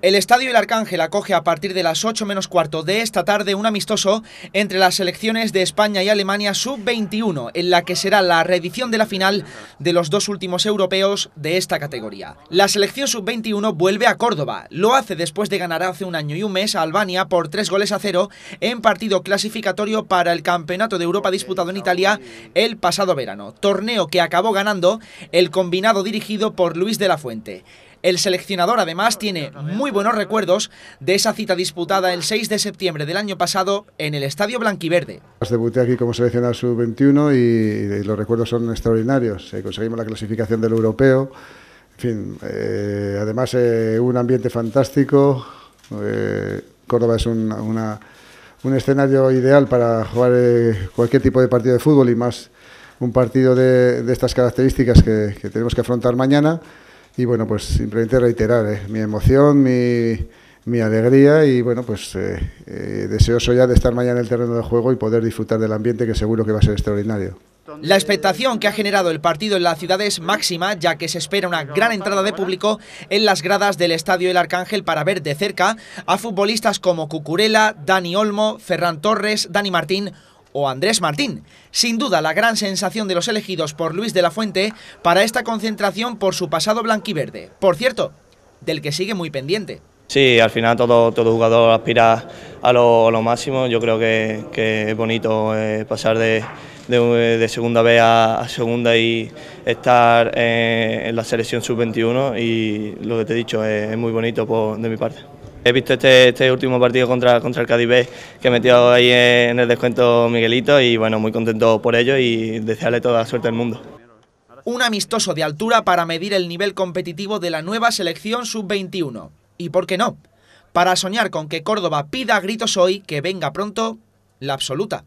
El Estadio El Arcángel acoge a partir de las 8 menos cuarto de esta tarde un amistoso entre las selecciones de España y Alemania sub-21, en la que será la reedición de la final de los dos últimos europeos de esta categoría. La selección sub-21 vuelve a Córdoba, lo hace después de ganar hace un año y un mes a Albania por tres goles a cero... en partido clasificatorio para el Campeonato de Europa disputado en Italia el pasado verano, torneo que acabó ganando el combinado dirigido por Luis de la Fuente. El seleccionador además tiene muy buenos recuerdos de esa cita disputada el 6 de septiembre del año pasado en el Estadio Blanquiverde. Debuté aquí como seleccionado sub-21 y, los recuerdos son extraordinarios. Eh, conseguimos la clasificación del europeo. En fin, eh, además eh, un ambiente fantástico. Córdoba es un, escenario ideal para jugar cualquier tipo de partido de fútbol y más un partido de, estas características que tenemos que afrontar mañana. Y bueno, pues simplemente reiterar ¿eh? mi emoción, mi, alegría y bueno, pues eh, eh, deseoso ya de estar mañana en el terreno de juego y poder disfrutar del ambiente que seguro que va a ser extraordinario. La expectación que ha generado el partido en la ciudad es máxima, ya que se espera una gran entrada de público en las gradas del Estadio El Arcángel para ver de cerca a futbolistas como Cucurella, Dani Olmo, Ferran Torres, Dani Martín o Andrés Martín. Sin duda, la gran sensación de los elegidos por Luis de la Fuente para esta concentración por su pasado blanquiverde. Por cierto, del que sigue muy pendiente. Sí, al final todo, todo jugador aspira a lo, máximo. Yo creo que, es bonito eh, pasar de, segunda B a, segunda y estar en la selección sub-21 y lo que te he dicho es, muy bonito de mi parte he visto este, este, último partido contra, contra el Cadibé que metió ahí en el descuento Miguelito y bueno, muy contento por ello y desearle toda suerte al mundo un amistoso de altura para medir el nivel competitivo de la nueva selección sub-21. ¿Y por qué no? Para soñar con que Córdoba pida gritos hoy que venga pronto la absoluta.